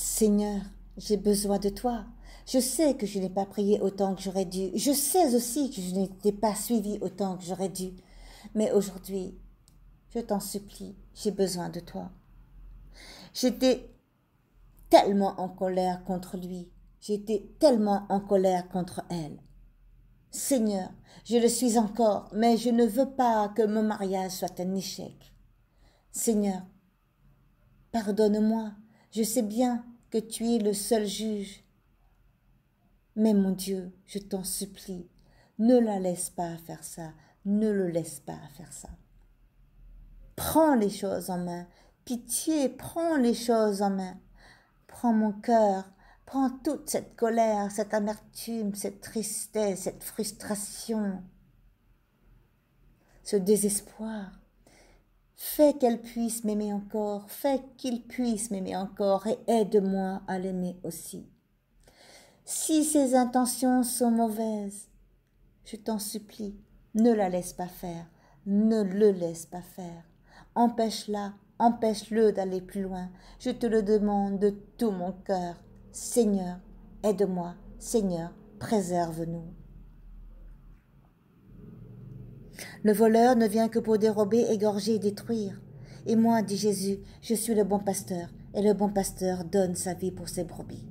Seigneur, j'ai besoin de toi. Je sais que je n'ai pas prié autant que j'aurais dû. Je sais aussi que je n'étais pas suivi autant que j'aurais dû. Mais aujourd'hui, je t'en supplie, j'ai besoin de toi. J'étais tellement en colère contre lui. J'étais tellement en colère contre elle. Seigneur, je le suis encore, mais je ne veux pas que mon mariage soit un échec. Seigneur, pardonne-moi je sais bien que tu es le seul juge. Mais mon Dieu, je t'en supplie, ne la laisse pas faire ça, ne le laisse pas faire ça. Prends les choses en main, pitié, prends les choses en main. Prends mon cœur, prends toute cette colère, cette amertume, cette tristesse, cette frustration, ce désespoir. Fais qu'elle puisse m'aimer encore, fais qu'il puisse m'aimer encore et aide-moi à l'aimer aussi. Si ses intentions sont mauvaises, je t'en supplie, ne la laisse pas faire, ne le laisse pas faire. Empêche-la, empêche-le d'aller plus loin. Je te le demande de tout mon cœur. Seigneur, aide-moi, Seigneur, préserve-nous. Le voleur ne vient que pour dérober, égorger et détruire. Et moi, dit Jésus, je suis le bon pasteur, et le bon pasteur donne sa vie pour ses brebis.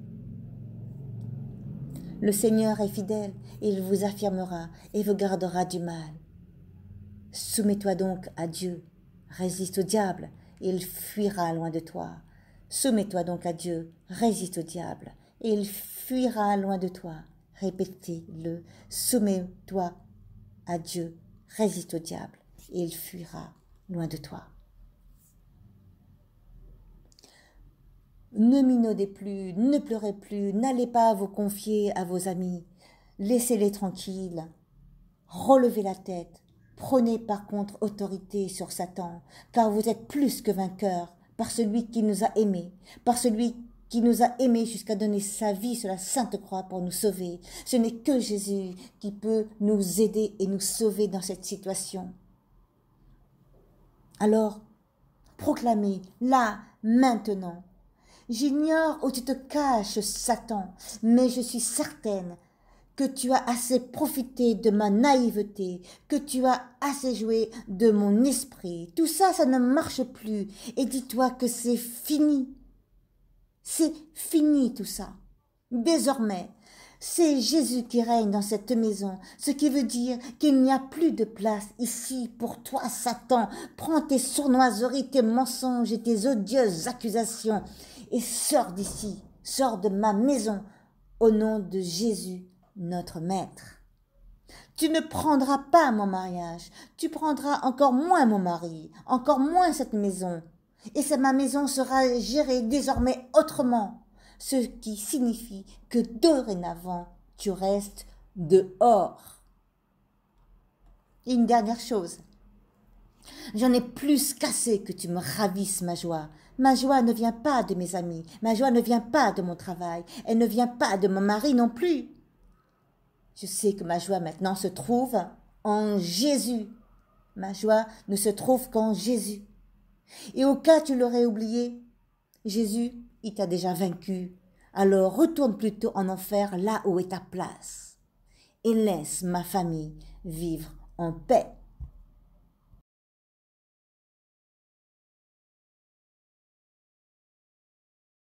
Le Seigneur est fidèle, il vous affirmera et vous gardera du mal. Soumets-toi donc à Dieu, résiste au diable, il fuira loin de toi. Soumets-toi donc à Dieu, résiste au diable, et il fuira loin de toi. Répétez-le, soumets-toi à Dieu, Résiste au diable et il fuira loin de toi. Ne minaudez plus, ne pleurez plus, n'allez pas vous confier à vos amis, laissez-les tranquilles, relevez la tête, prenez par contre autorité sur Satan, car vous êtes plus que vainqueur par celui qui nous a aimés, par celui qui nous a aimés jusqu'à donner sa vie sur la Sainte Croix pour nous sauver. Ce n'est que Jésus qui peut nous aider et nous sauver dans cette situation. Alors, proclamez, là, maintenant. J'ignore où tu te caches, Satan, mais je suis certaine que tu as assez profité de ma naïveté, que tu as assez joué de mon esprit. Tout ça, ça ne marche plus. Et dis-toi que c'est fini. C'est fini tout ça. Désormais, c'est Jésus qui règne dans cette maison, ce qui veut dire qu'il n'y a plus de place ici pour toi, Satan. Prends tes sournoiseries, tes mensonges et tes odieuses accusations et sors d'ici, sors de ma maison, au nom de Jésus, notre Maître. Tu ne prendras pas mon mariage, tu prendras encore moins mon mari, encore moins cette maison, et ma maison sera gérée désormais autrement, ce qui signifie que dorénavant tu restes dehors. Et une dernière chose. J'en ai plus cassé que tu me ravisses ma joie. Ma joie ne vient pas de mes amis, ma joie ne vient pas de mon travail, elle ne vient pas de mon mari non plus. Je sais que ma joie maintenant se trouve en Jésus. Ma joie ne se trouve qu'en Jésus. Et au cas tu l'aurais oublié, Jésus, il t'a déjà vaincu. Alors retourne plutôt en enfer là où est ta place. Et laisse ma famille vivre en paix.